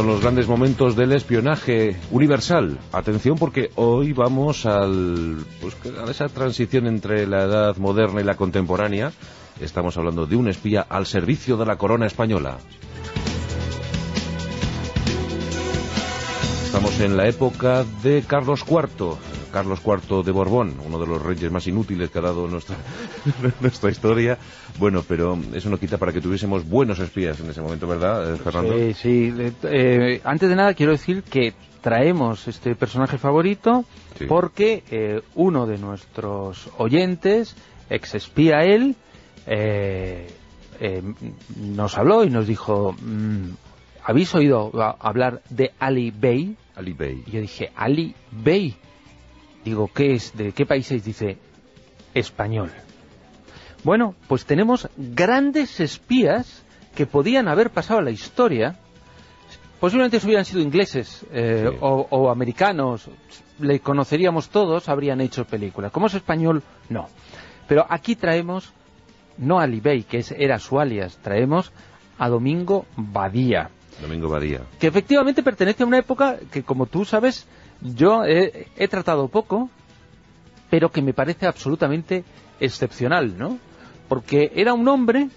son los grandes momentos del espionaje universal. Atención porque hoy vamos al, pues, a esa transición entre la edad moderna y la contemporánea. Estamos hablando de un espía al servicio de la corona española. Estamos en la época de Carlos IV Carlos IV de Borbón, uno de los reyes más inútiles que ha dado nuestra, nuestra historia. Bueno, pero eso no quita para que tuviésemos buenos espías en ese momento, ¿verdad, eh, Fernando? Sí, sí. Eh, antes de nada quiero decir que traemos este personaje favorito porque eh, uno de nuestros oyentes, ex espía él, nos habló y nos dijo, mm, ¿habéis oído hablar de Ali Bey? Ali Bey. Y yo dije, Ali Bey. Digo, ¿qué es? ¿De qué países? Dice, español. Bueno, pues tenemos grandes espías que podían haber pasado a la historia. Posiblemente hubieran sido ingleses eh, o, americanos, le conoceríamos todos, habrían hecho películas. Como es español, no. Pero aquí traemos, no a Libey, que es, era su alias, traemos a Domingo Badía. Domingo Badía. Que efectivamente pertenece a una época que, como tú sabes, yo he, tratado poco, pero que me parece absolutamente excepcional, ¿no? Porque era un hombre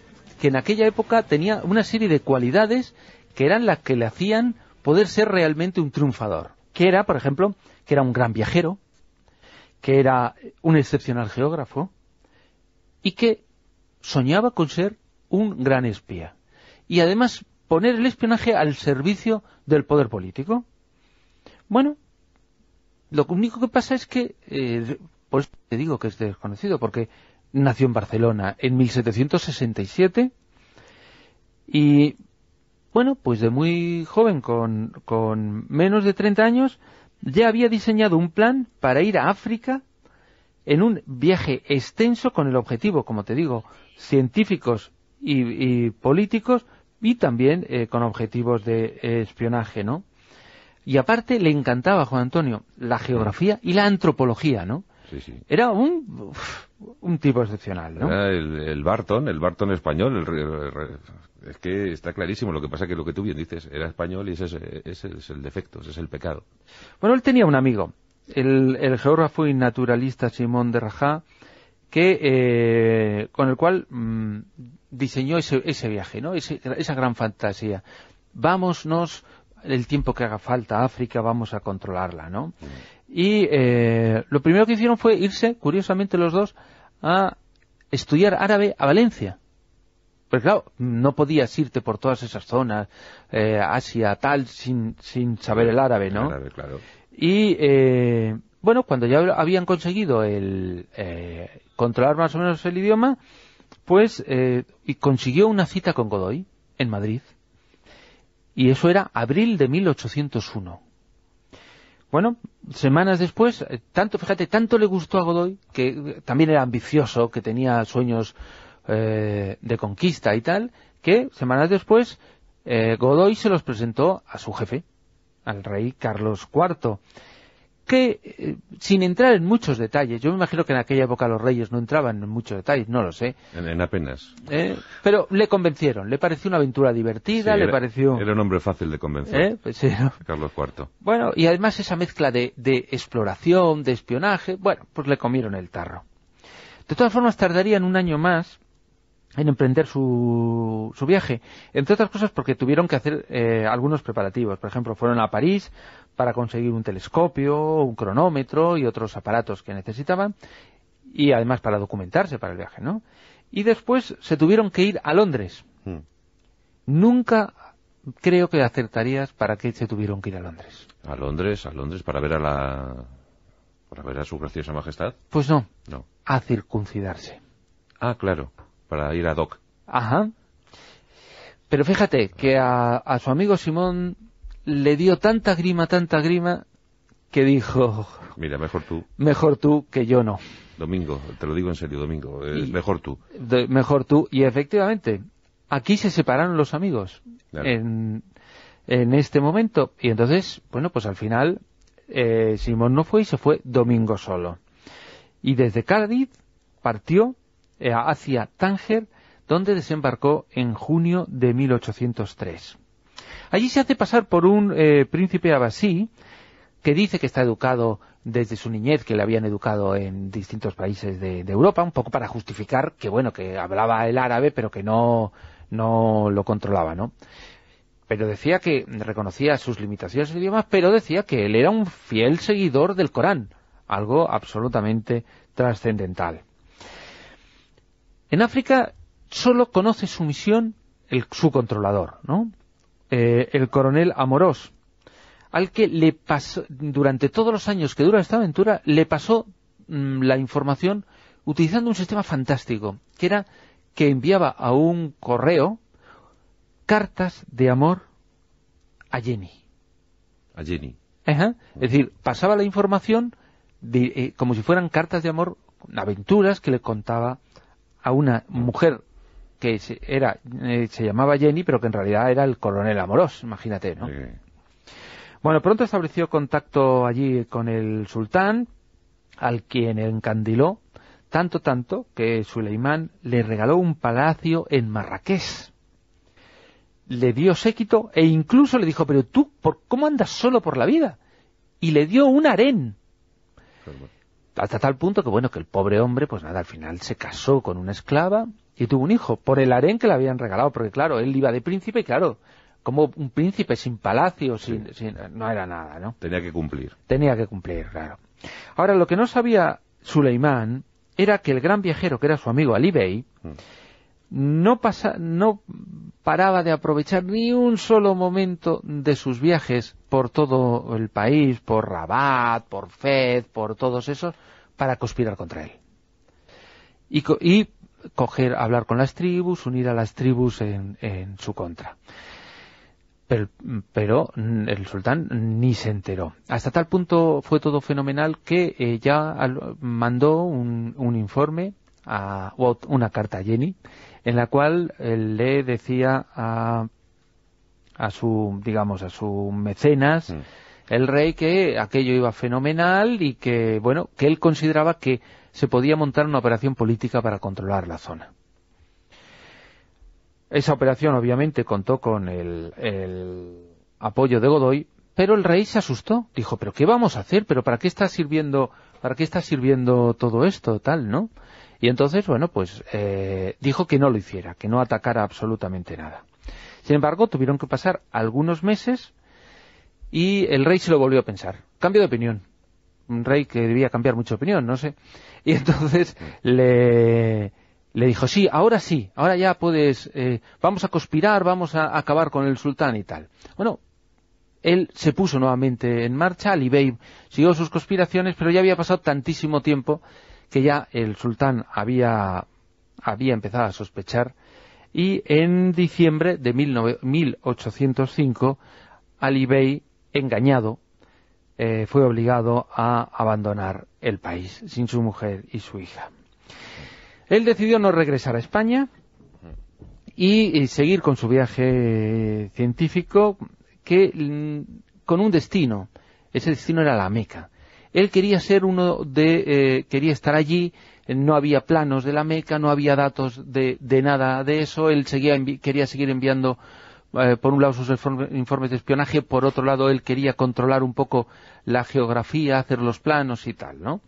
que en aquella época tenía una serie de cualidades que eran las que le hacían poder ser realmente un triunfador. Que era, por ejemplo, que era un gran viajero, que era un excepcional geógrafo y que soñaba con ser un gran espía. Y además poner el espionaje al servicio del poder político. Bueno, lo único que pasa es que, eh, pues te digo que es desconocido, porque nació en Barcelona en 1767 y, bueno, pues de muy joven, con, menos de 30 años, ya había diseñado un plan para ir a África en un viaje extenso con el objetivo, como te digo, científicos y, políticos y también eh, con objetivos de eh, espionaje, ¿no? Y aparte le encantaba Juan Antonio la geografía y la antropología, ¿no? Sí, sí. Era un, tipo excepcional, ¿no? el, Barton, el Barton español, es que está clarísimo. Lo que pasa que lo que tú bien dices, era español y ese es, el defecto, ese es el pecado. Bueno, él tenía un amigo, el, geógrafo y naturalista Simón de Rajá, que, eh, con el cual mm, diseñó ese, viaje, ¿no? esa gran fantasía. Vámonos el tiempo que haga falta África, vamos a controlarla, ¿no? Mm. Y eh, lo primero que hicieron fue irse, curiosamente los dos, a estudiar árabe a Valencia. Pues claro, no podías irte por todas esas zonas, eh, Asia, tal, sin, sin saber el árabe, ¿no? claro. Y, eh, bueno, cuando ya habían conseguido el, eh, controlar más o menos el idioma, pues eh, y consiguió una cita con Godoy en Madrid. Y eso era abril de 1801. Bueno, semanas después, eh, tanto, fíjate, tanto le gustó a Godoy, que eh, también era ambicioso, que tenía sueños eh, de conquista y tal, que semanas después Godoy se los presentó a su jefe, al rey Carlos IV que, eh, sin entrar en muchos detalles, yo me imagino que en aquella época los reyes no entraban en muchos detalles, no lo sé. En, apenas. ¿Eh? Pero le convencieron, le pareció una aventura divertida, le pareció... Era un hombre fácil de convencer, ¿Eh? pues Carlos IV. Bueno, y además esa mezcla de exploración, de espionaje, bueno, pues le comieron el tarro. De todas formas, tardarían un año más en emprender su, su viaje, entre otras cosas porque tuvieron que hacer eh, algunos preparativos. Por ejemplo, fueron a París para conseguir un telescopio, un cronómetro y otros aparatos que necesitaban, y además para documentarse para el viaje, ¿no? Y después se tuvieron que ir a Londres. Hmm. Nunca creo que acertarías para qué se tuvieron que ir a Londres. ¿A Londres? ¿A Londres para ver a la... para ver a su graciosa majestad? Pues no. No. A circuncidarse. Ah, claro para ir a Doc. Ajá. Pero fíjate que a, su amigo Simón le dio tanta grima, tanta grima, que dijo... Mira, mejor tú. Mejor tú que yo no. Domingo, te lo digo en serio, Domingo, mejor tú. mejor tú, y efectivamente, aquí se separaron los amigos en, este momento, y entonces, bueno, pues al final eh, Simón no fue y se fue Domingo solo. Y desde Cádiz partió hacia eh, Tánger, donde desembarcó en junio de 1803. Allí se hace pasar por un eh, príncipe abasí que dice que está educado desde su niñez, que le habían educado en distintos países de, Europa, un poco para justificar que, bueno, que hablaba el árabe, pero que no, lo controlaba, ¿no? pero decía que reconocía sus limitaciones en idiomas, pero decía que él era un fiel seguidor del Corán, algo absolutamente trascendental. En África solo conoce su misión el, su controlador, ¿no? Eh, el coronel Amorós, al que le pasó, durante todos los años que dura esta aventura, le pasó mm, la información utilizando un sistema fantástico, que era que enviaba a un correo cartas de amor a Jenny. A Jenny. Es decir, pasaba la información eh, como si fueran cartas de amor, aventuras que le contaba a una mujer que se, era, eh, se llamaba Jenny, pero que en realidad era el coronel Amorós, imagínate, ¿no? Bueno, pronto estableció contacto allí con el sultán, al quien encandiló, tanto tanto que Suleimán le regaló un palacio en Marrakech. Le dio séquito e incluso le dijo, pero tú, ¿por, ¿cómo andas solo por la vida? Y le dio un harén hasta tal punto que, bueno, que el pobre hombre, pues nada, al final se casó con una esclava y tuvo un hijo, por el harén que le habían regalado, porque claro, él iba de príncipe y claro, como un príncipe sin palacio, sin, sin, no era nada, ¿no? Tenía que cumplir. Tenía que cumplir, claro. Ahora, lo que no sabía Suleimán era que el gran viajero, que era su amigo Ali Bey, mm no, pasa, no paraba de aprovechar ni un solo momento de sus viajes por todo el país, por Rabat, por Fez, por todos esos, para conspirar contra él. Y, y coger, hablar con las tribus, unir a las tribus en, en su contra. Pero, mm, el sultán ni se enteró. Hasta tal punto fue todo fenomenal que eh, ya mandó un, un informe, a, una carta a Jenny, en la cual eh, le decía a, a su, digamos, a su mecenas, mm. el rey, que aquello iba fenomenal y que, bueno, que él consideraba que se podía montar una operación política para controlar la zona. Esa operación, obviamente, contó con el, el apoyo de Godoy, pero el rey se asustó. Dijo, ¿pero qué vamos a hacer? ¿Pero para qué está sirviendo, para qué está sirviendo todo esto? Tal, ¿no? Y entonces, bueno, pues eh, dijo que no lo hiciera, que no atacara absolutamente nada. Sin embargo, tuvieron que pasar algunos meses y el rey se lo volvió a pensar. Cambio de opinión. Un rey que debía cambiar mucha opinión, no sé. Y entonces le, le dijo, sí, ahora sí, ahora ya puedes, eh, vamos a conspirar, vamos a acabar con el sultán y tal. Bueno, él se puso nuevamente en marcha, Ali Bey siguió sus conspiraciones, pero ya había pasado tantísimo tiempo que ya el sultán había, había empezado a sospechar y en diciembre de 1805 Ali Bey, engañado, eh, fue obligado a abandonar el país sin su mujer y su hija. Él decidió no regresar a España y, y seguir con su viaje científico que mm, con un destino. Ese destino era la Meca. Él quería ser uno de, eh, quería estar allí, no había planos de la Meca, no había datos de, de nada de eso, él seguía, quería seguir enviando eh, por un lado sus informes de espionaje, por otro lado él quería controlar un poco la geografía, hacer los planos y tal, ¿no?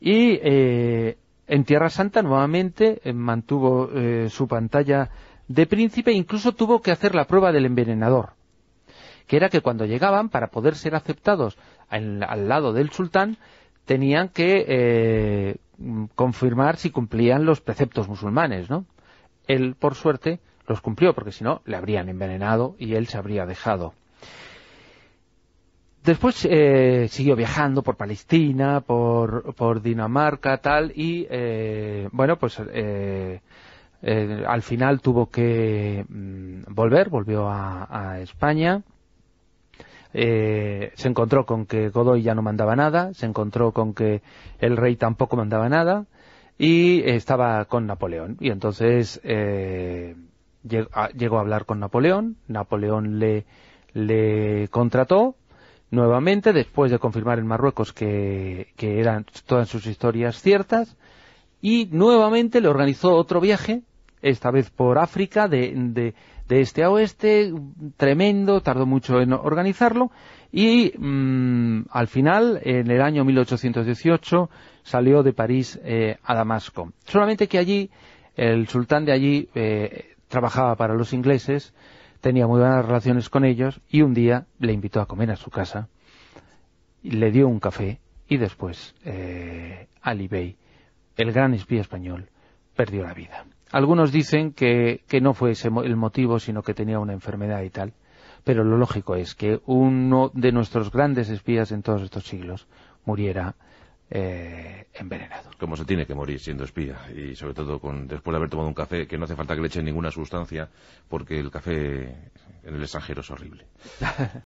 Y eh, en Tierra Santa nuevamente mantuvo su pantalla de príncipe, incluso tuvo que hacer la prueba del envenenador que era que cuando llegaban, para poder ser aceptados al lado del sultán, tenían que eh, confirmar si cumplían los preceptos musulmanes, ¿no? Él, por suerte, los cumplió, porque si no, le habrían envenenado y él se habría dejado. Después eh, siguió viajando por Palestina, por, Dinamarca, tal, y eh, bueno, pues al final tuvo que mm, volver, volvió a España eh, se encontró con que Godoy ya no mandaba nada, se encontró con que el rey tampoco mandaba nada y estaba con Napoleón. Y entonces eh, ah, llegó, a, hablar con Napoleón, Napoleón le, le contrató nuevamente después de confirmar en Marruecos que, eran todas sus historias ciertas y nuevamente le organizó otro viaje, esta vez por África, de de este a oeste, tremendo, tardó mucho en organizarlo y mm, al final, en el año 1818, salió de París eh, a Damasco. Solamente que allí, el sultán de allí eh, trabajaba para los ingleses, tenía muy buenas relaciones con ellos y un día le invitó a comer a su casa, le dio un café y después eh, Ali el gran espía español, perdió la vida. Algunos dicen que, que no fue ese el motivo, sino que tenía una enfermedad y tal. Pero lo lógico es que uno de nuestros grandes espías en todos estos siglos muriera eh, envenenado. Como se tiene que morir siendo espía y sobre todo con, después de haber tomado un café, que no hace falta que le echen ninguna sustancia porque el café en el extranjero es horrible.